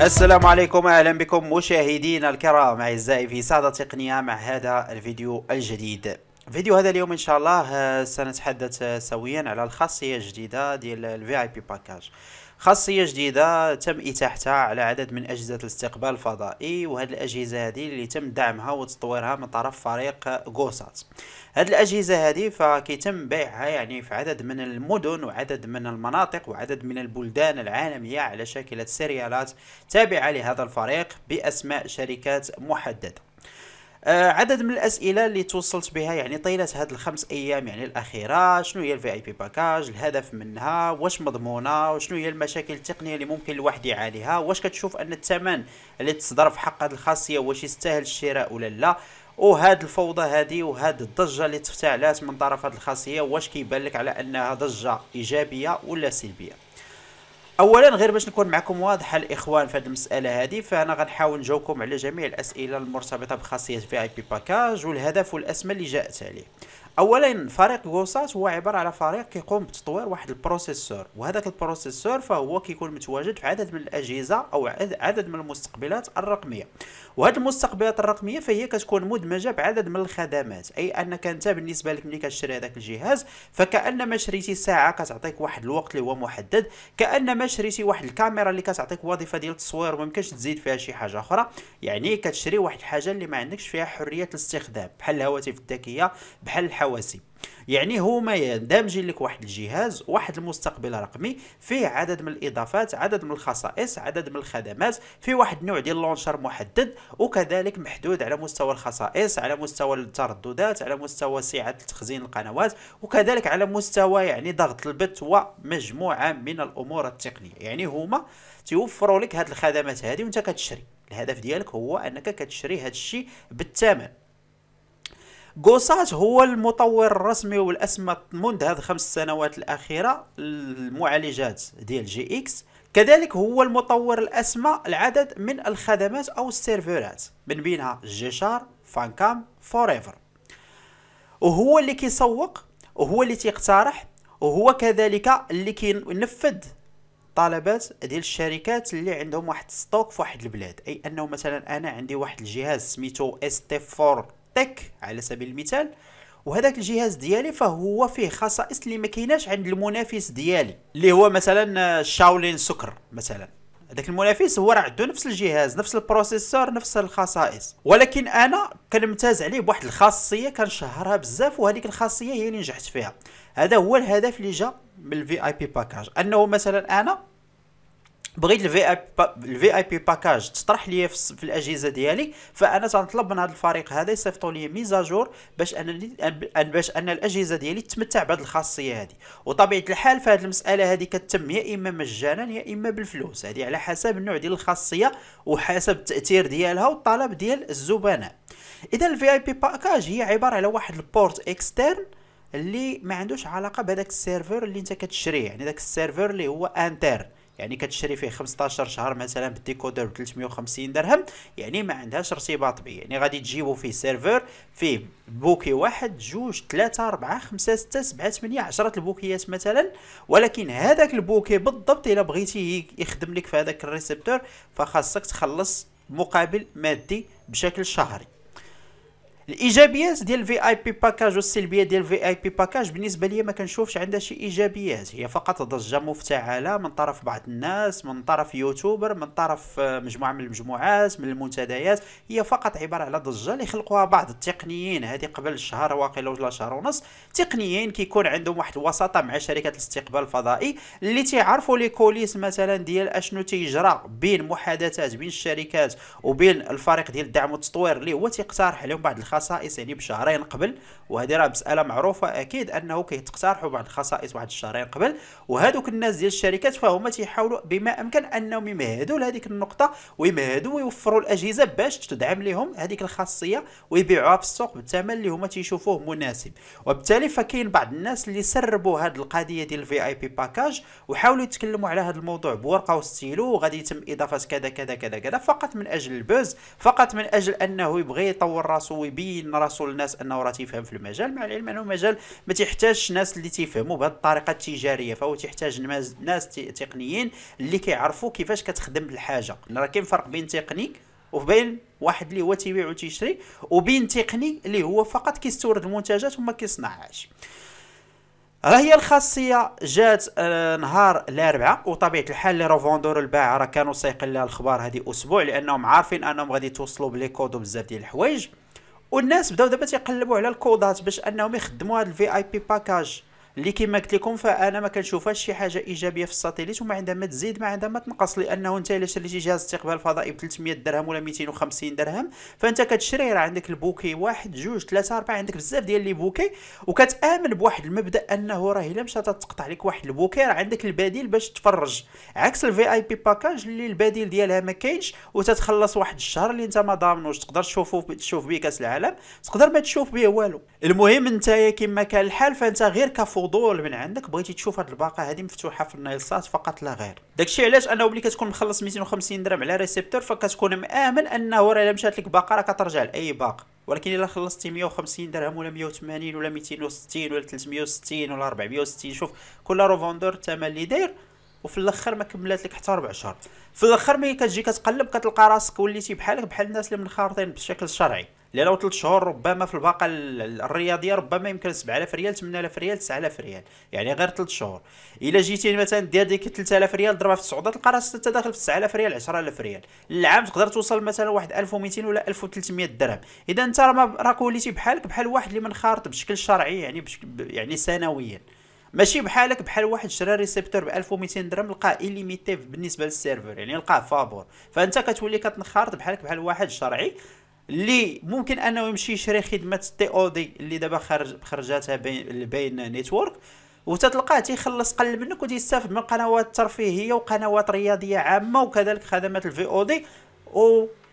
السلام عليكم اهلا بكم مشاهدينا الكرام اعزائي في ساده تقنية مع هذا الفيديو الجديد فيديو هذا اليوم ان شاء الله آه، سنتحدث آه، سويا على الخاصية الجديدة ديال الفي اي بي باكاج خاصية جديدة تم إتاحتها على عدد من أجهزة الاستقبال الفضائي وهذه الأجهزة هذه اللي تم دعمها وتطويرها من طرف فريق غوسات هذه الأجهزة هذه فكيتم بيعها يعني في عدد من المدن وعدد من المناطق وعدد من البلدان العالمية على شكل سيريالات تابعة لهذا الفريق بأسماء شركات محددة آه، عدد من الاسئله اللي توصلت بها يعني طيله هاد الخمس ايام يعني الاخيره شنو هي الفي اي بي باكاج الهدف منها واش مضمونه وشنو هي المشاكل التقنيه اللي ممكن الواحد يعاليها واش كتشوف ان الثمن اللي تصدر في حق هذه الخاصيه واش يستاهل الشراء ولا لا وهاد الفوضى هادي وهاد الضجه اللي تفتعلات من طرف هاد الخاصيه واش كيبان لك على انها ضجه ايجابيه ولا سلبيه اولا غير باش نكون معكم واضحه الاخوان في هذه المساله هذه فانا غنحاول نجاوبكم على جميع الاسئله المرتبطه بخاصيه في اي بي باكاج والهدف والاسماء اللي جاءت عليه اولا فريق غوساس هو عباره على فريق كيقوم بتطوير واحد البروسيسور وهذاك البروسيسور فهو كيكون متواجد في عدد من الاجهزه او عدد من المستقبلات الرقميه وهاد المستقبلات الرقميه فهي كتكون مدمجه بعدد من الخدمات اي انك انت بالنسبه لك ملي كتشري هذاك الجهاز فكانما شريتي ساعه كتعطيك واحد الوقت اللي هو محدد كانما شريتي واحد الكاميرا اللي كتعطيك وظيفه ديال التصوير وما يمكنش تزيد فيها شي حاجه اخرى يعني كتشري واحد الحاجه اللي ما عندكش فيها حريه الاستخدام بحال الهواتف الذكيه بحال الحواسي يعني هما يندمج لك واحد الجهاز واحد المستقبل رقمي فيه عدد من الاضافات عدد من الخصائص عدد من الخدمات في واحد النوع ديال لونشر محدد وكذلك محدود على مستوى الخصائص على مستوى الترددات على مستوى سعه تخزين القنوات وكذلك على مستوى يعني ضغط البث ومجموعه من الامور التقنيه يعني هما تيوفروا لك هاد الخدمات هذه وانت كتشري الهدف ديالك هو انك كتشري هاد الشيء بالثمن قوساج هو المطور الرسمي والاسمى منذ هذه خمس سنوات الاخيره المعالجات ديال جي اكس كذلك هو المطور الاسمى العدد من الخدمات او السيرفرات من بينها جيشار فانكام فوريفر وهو اللي كيسوق وهو اللي تيقترح وهو كذلك اللي كينفذ طلبات ديال الشركات اللي عندهم واحد ستوك في واحد البلاد اي انه مثلا انا عندي واحد الجهاز سميتو اس تي 4 تك على سبيل المثال وهذاك الجهاز ديالي فهو فيه خصائص اللي ما كايناش عند المنافس ديالي اللي هو مثلا شاولين سكر مثلا هذاك المنافس هو راه عنده نفس الجهاز نفس البروسيسور نفس الخصائص ولكن انا كنمتاز عليه بواحد الخاصيه كنشهرها بزاف وهذيك الخاصيه هي اللي نجحت فيها هذا هو الهدف اللي جا من الفي اي بي باكاج انه مثلا انا بغيت الفي اي الفي اي بي باكاج تطرح ليا في الاجهزه ديالي فانا تنطلب من هذا الفريق هذا يصيفطوا لي ميزاجور باش انا باش ان الاجهزه ديالي تتمتع بهذه الخاصيه هذه وطبيعه الحال فهاد المساله هذه كتم يا اما مجانا يا اما بالفلوس هذه على حسب النوع ديال الخاصيه وحسب التاثير ديالها والطلب ديال الزبناء اذا الفي اي بي باكاج هي عباره على واحد البورت اكسترن اللي ما عندوش علاقه بهذاك السيرفر اللي انت كتشريه يعني داك السيرفر اللي هو انترن يعني كتشري فيه 15 شهر مثلا بالديكودر ب 350 درهم يعني ما عندهاش ارتباط به يعني غادي تجيبو فيه سيرفر فيه بوكي واحد جوج ثلاثة أربعة خمسة ستة سبعة ثمانية عشرة البوكيات مثلا ولكن هذاك البوكي بالضبط إلا بغيتي يخدم لك في هذاك الريسبتور فخاصك تخلص مقابل مادي بشكل شهري الايجابيات ديال الفي اي بي باكاج والسلبيه ديال الفي اي بي باكاج بالنسبه ليا ما كنشوفش عندها شي ايجابيات هي فقط ضجه مفتعله من طرف بعض الناس من طرف يوتيوبر من طرف آه، مجموعه من المجموعات من المنتديات هي فقط عباره على ضجه اللي خلقوها بعض التقنيين هذه قبل شهر واقيلا ولا شهر ونص تقنيين كيكون عندهم واحد الوساطه مع شركه الاستقبال الفضائي اللي تيعرفوا لي كوليس مثلا ديال اشنو تيجرى بين محادثات بين الشركات وبين الفريق ديال الدعم والتطوير اللي هو تيقترح عليهم بعض الخ خصائص يعني بشهرين قبل وهذه راه مساله معروفه اكيد انه كيتقترحوا بعض الخصائص واحد الشهرين قبل وهذوك الناس ديال الشركات فهما تيحاولوا بما امكن انهم يمهدوا لهذيك النقطه ويمهدوا ويوفروا الاجهزه باش تدعم لهم هذيك الخاصيه ويبيعوها في السوق بالثمن اللي هما تيشوفوه مناسب وبالتالي فكاين بعض الناس اللي سربوا هذه القضيه ديال الفي اي بي باكاج وحاولوا يتكلموا على هذا الموضوع بورقه وستيلو وغادي يتم اضافه كذا كذا كذا كذا فقط من اجل البوز فقط من اجل انه يبغي يطور راسو ويبين بين راسو للناس انه راه تيفهم في المجال مع العلم انه مجال ما تيحتاجش ناس اللي تيفهموا بهذه الطريقه التجاريه فهو تيحتاج ناس تقنيين اللي كيعرفوا كيفاش كتخدم الحاجه راه كاين فرق بين تقنيك وبين واحد اللي هو تيبيع وتيشري وبين تقني اللي هو فقط كيستورد المنتجات وما كيصنعهاش راه هي الخاصيه جات آه، نهار الاربعاء وطبيعه الحال لي روفوندور الباعه راه كانوا سايقين لها الخبار هذه اسبوع لانهم عارفين انهم غادي توصلوا بلي كود وبزاف ديال الحوايج والناس بداو دابا تيقلبوا على الكودات باش انهم يخدموا هذا الفي اي بي باكاج اللي كما قلت لكم فانا ما كنشوفهاش شي حاجه ايجابيه في الساتيليت وما عندها ما تزيد ما عندها ما تنقص لانه انت الا شريتي جهاز استقبال فضائي ب 300 درهم ولا 250 درهم فانت كتشري راه عندك البوكي واحد جوج ثلاثه اربعه عندك بزاف ديال لي بوكي وكتامن بواحد المبدا انه راه الا مشات تقطع لك واحد البوكي راه عندك البديل باش تفرج عكس الفي اي بي باكاج اللي البديل ديالها ما كاينش وتتخلص واحد الشهر اللي انت ما ضامنوش تقدر تشوفو تشوف به كاس العالم تقدر ما تشوف به والو المهم انت كما كان الحال فانت غير كفو فضول من عندك بغيتي تشوف هاد الباقه هادي مفتوحه في النايلسات فقط لا غير داكشي علاش انه ملي كتكون مخلص 250 درهم على ريسيبتور فكتكون مامن انه راه الا مشات لك باقه راه كترجع لاي باقه ولكن الا خلصتي 150 درهم ولا 180 ولا 260 ولا 360 ولا 460 شوف كل روفوندور الثمن اللي داير وفي الاخر ما كملات لك حتى ربع شهر في الاخر ملي كتجي كتقلب كتلقى راسك وليتي بحالك بحال الناس اللي منخرطين بشكل شرعي لانه ثلاث شهور ربما في الباقه الرياضيه ربما يمكن 7000 ريال 8000 ريال 9000 ريال يعني غير ثلاث شهور الا جيتي مثلا دير ديك 3000 ريال ضربها في السعوديه تلقى راسك انت داخل في 9000 ريال 10000 ريال العام تقدر توصل مثلا واحد 1200 ولا 1300 درهم اذا انت راك وليتي بحالك بحال واحد اللي منخرط بشكل شرعي يعني بشكل يعني سنويا ماشي بحالك بحال واحد شرا ريسيبتور ب 1200 درهم لقاه ايليميتي بالنسبه للسيرفر يعني لقاه فابور فانت كتولي كتنخرط بحالك بحال واحد شرعي اللي ممكن انه يمشي يشري خدمه تي او دي اللي دابا خرج خرجاتها بين بين نيتورك وتتلقاه تيخلص قل منك وتيستافد من قنوات ترفيهيه وقنوات رياضيه عامه وكذلك خدمات الفي او دي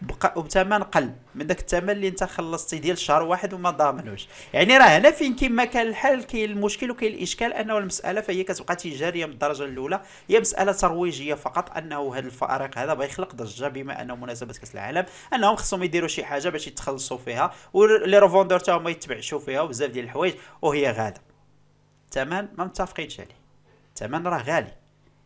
بقى وبثمن قل من داك الثمن اللي انت خلصتي ديال شهر واحد وما ضامنوش يعني راه هنا فين كما كان الحال كاين المشكل وكاين الاشكال انه المساله فهي كتبقى تجاريه من الدرجه الاولى هي مساله ترويجيه فقط انه هذا الفارق هذا يخلق ضجه بما انه مناسبه كاس العالم انهم خصهم يديروا شي حاجه باش يتخلصوا فيها ولي روفوندور حتى هما يتبعشوا فيها وبزاف ديال الحوايج وهي غاده الثمن ما متفقينش عليه الثمن راه غالي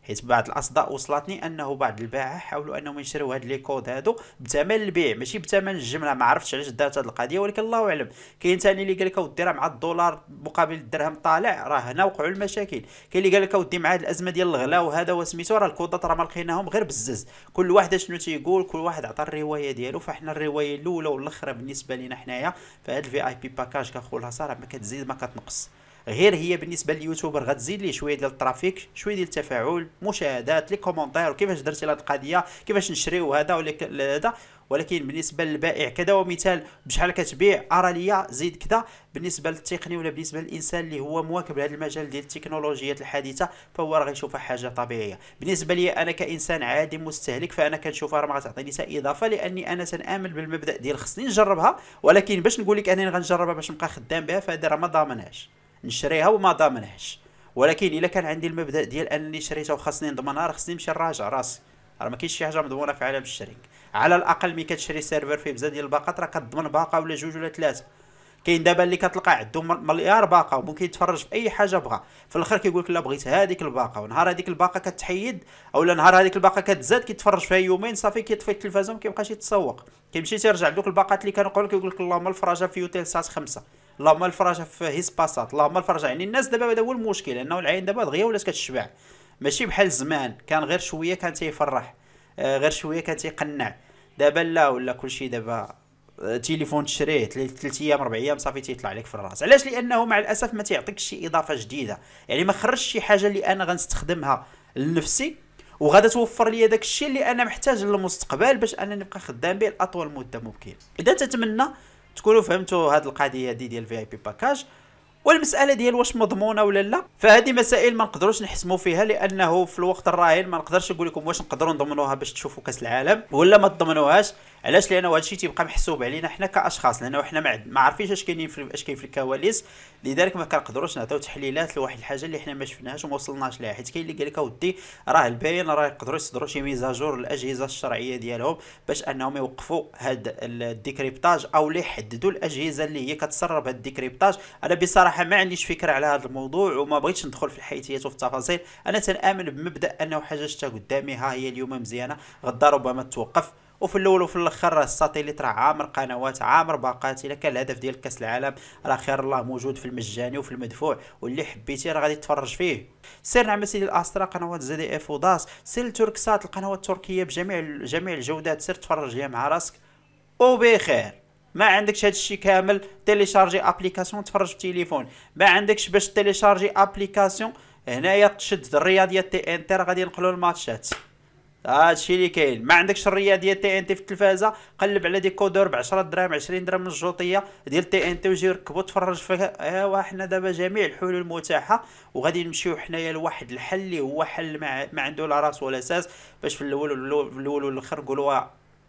حيت بعض الاصداء وصلتني انه بعض الباعه حاولوا انهم يشريو هاد لي كود هادو بثمن البيع ماشي بثمن الجمله ما عرفتش علاش دارت هاد القضيه ولكن الله اعلم كاين ثاني اللي قال لك اودي راه مع الدولار مقابل الدرهم طالع راه هنا وقعوا المشاكل كاين اللي قال لك اودي مع هاد الازمه ديال الغلاء وهذا وسميتو راه الكودات راه ما لقيناهم غير بزز كل واحد شنو تيقول كل واحد عطى الروايه ديالو فاحنا الروايه الاولى والاخره بالنسبه لينا حنايا فهاد الفي اي بي باكاج كنقولها صراحه ما كتزيد ما كتنقص غير هي بالنسبه لليوتيوبر غتزيد ليه شويه ديال الترافيك شويه ديال التفاعل مشاهدات لي كومونتير وكيفاش درتي هذه القضيه كيفاش نشريو هذا ولا هذا ولكن بالنسبه للبائع كذا ومثال بشحال كتبيع ارى ليا زيد كذا بالنسبه للتقني ولا بالنسبه للانسان اللي هو مواكب لهذا المجال ديال التكنولوجيات الحديثه فهو راه غيشوفها حاجه طبيعيه بالنسبه لي انا كانسان عادي مستهلك فانا كنشوفها راه ما غتعطيني حتى اضافه لاني انا تنامن بالمبدا ديال خصني نجربها ولكن باش نقول لك انني غنجربها باش نبقى خدام بها فهذا راه ما ضامنهاش نشريها وما ضامنهاش ولكن الا كان عندي المبدا ديال انني شريتها وخاصني نضمنها راه خصني نمشي نراجع راسي راه ما كاينش شي حاجه مضمونه في عالم الشريك على الاقل ملي كتشري سيرفر فيه بزاف ديال الباقات راه كتضمن باقه ولا جوج ولا ثلاثه كاين دابا اللي كتلقى عنده مليار باقه وممكن يتفرج في اي حاجه بغا في الاخر كيقول لك لا بغيت هذيك الباقه ونهار هذيك الباقه كتحيد اولا نهار هذيك الباقه كتزاد كيتفرج فيها يومين صافي كيطفي التلفازه وما كيبقاش يتسوق كيمشي تيرجع لدوك الباقات اللي كانوا قبل كيقول لك اللهم الفراجه في يوتيل سات خمسة اللهم الفرجه في سباسات اللهم الفرجه يعني الناس دابا هذا هو المشكل انه العين دابا دغيا ولات كتشبع ماشي بحال زمان كان غير شويه كان تيفرح آه غير شويه كان تيقنع دابا لا ولا كلشي دابا آه، تليفون تشريه ثلاث ايام اربع ايام صافي تيطلع لك في الراس علاش لانه مع الاسف ما تيعطيكش شي اضافه جديده يعني ما خرجش شي حاجه اللي انا غنستخدمها لنفسي وغادا توفر لي داك الشيء اللي انا محتاج للمستقبل باش انا نبقى خدام به لاطول مده ممكن اذا تتمنى تكونوا فهمتوا هذه القضيه هذه ديال في اي بي باكاج والمساله ديال واش مضمونه ولا لا فهذه مسائل ما نقدروش نحسموا فيها لانه في الوقت الراهن ما نقدرش نقول لكم واش نقدروا نضمنوها باش تشوفوا كاس العالم ولا ما تضمنوهاش علاش لانه هادشي تيبقى محسوب علينا حنا كاشخاص لانه حنا ما, عارفينش اش كاينين في اش كاين في الكواليس لذلك ما كنقدروش نعطيو تحليلات لواحد الحاجه اللي حنا ما شفناهاش وما وصلناش لها حيت كاين اللي قال لك اودي راه الباين راه يقدروا يصدروا شي ميزاجور للاجهزه الشرعيه ديالهم باش انهم يوقفوا هاد الديكريبتاج او اللي يحددوا الاجهزه اللي هي كتسرب هذا الديكريبتاج انا بصراحه صراحه ما عنديش فكره على هذا الموضوع وما بغيتش ندخل في الحيثيات وفي التفاصيل انا تنامن بمبدا انه حاجه شتا قدامي ها هي اليوم مزيانه غدا ربما توقف وفي الاول وفي الاخر الساتيليت راه عامر قنوات عامر باقات الا كان الهدف ديال كاس العالم راه خير الله موجود في المجاني وفي المدفوع واللي حبيتي راه غادي تفرج فيه سير نعم سيدي الاسترا قنوات زد اف وداس سير تركسات القنوات التركيه بجميع جميع الجودات سير تفرج ليها مع راسك وبخير ما عندكش هذا الشيء كامل تيليشارجي ابليكاسيون تفرج في التليفون ما عندكش باش تيليشارجي ابليكاسيون هنايا تشد الرياضيات ديال تي ان تي راه غادي ينقلوا الماتشات هادشي اللي كاين ما عندكش الرياضيات ديال تي ان تي في التلفازه قلب على ديكودور ب 10 دراهم 20 درهم من الجوطيه ديال تي ان تي وجي ركبوا تفرج فيها ايوا حنا دابا جميع الحلول متاحه وغادي نمشيو حنايا لواحد الحل اللي هو حل ما, ما عنده لا راس ولا اساس باش في الاول والاخر قولوا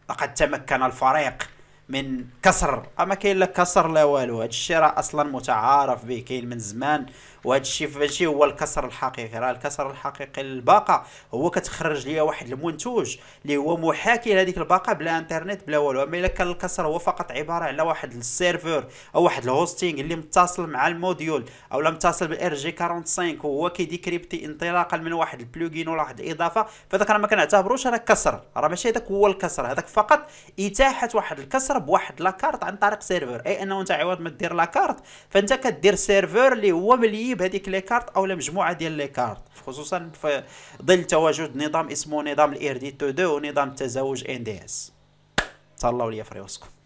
لقد تمكن الفريق من كسر اما كاين لا كسر لا والو هذا الشيء راه اصلا متعارف به كاين من زمان وهذا الشيء ماشي هو الكسر الحقيقي راه الكسر الحقيقي للباقه هو كتخرج ليا واحد المنتوج اللي هو محاكي لهذيك الباقه بلا انترنت بلا والو اما الا كان الكسر هو فقط عباره على واحد السيرفر او واحد الهوستينغ اللي متصل مع الموديول او لا متصل بالار جي 45 وهو كيديكريبتي انطلاقا من واحد البلوجين ولا واحد الاضافه فذاك راه ما كنعتبروش راه كسر راه ماشي هذاك هو الكسر هذاك فقط اتاحه واحد الكسر تسرب واحد لاكارت عن طريق سيرفر اي انه انت عوض ما دير لاكارت فانت كدير سيرفر اللي هو مليي بهذيك لي كارت او مجموعه ديال لي كارت خصوصا في ظل تواجد نظام اسمه نظام الاير دي تو دو ونظام التزاوج ان دي اس تهلاو ليا فريوسكم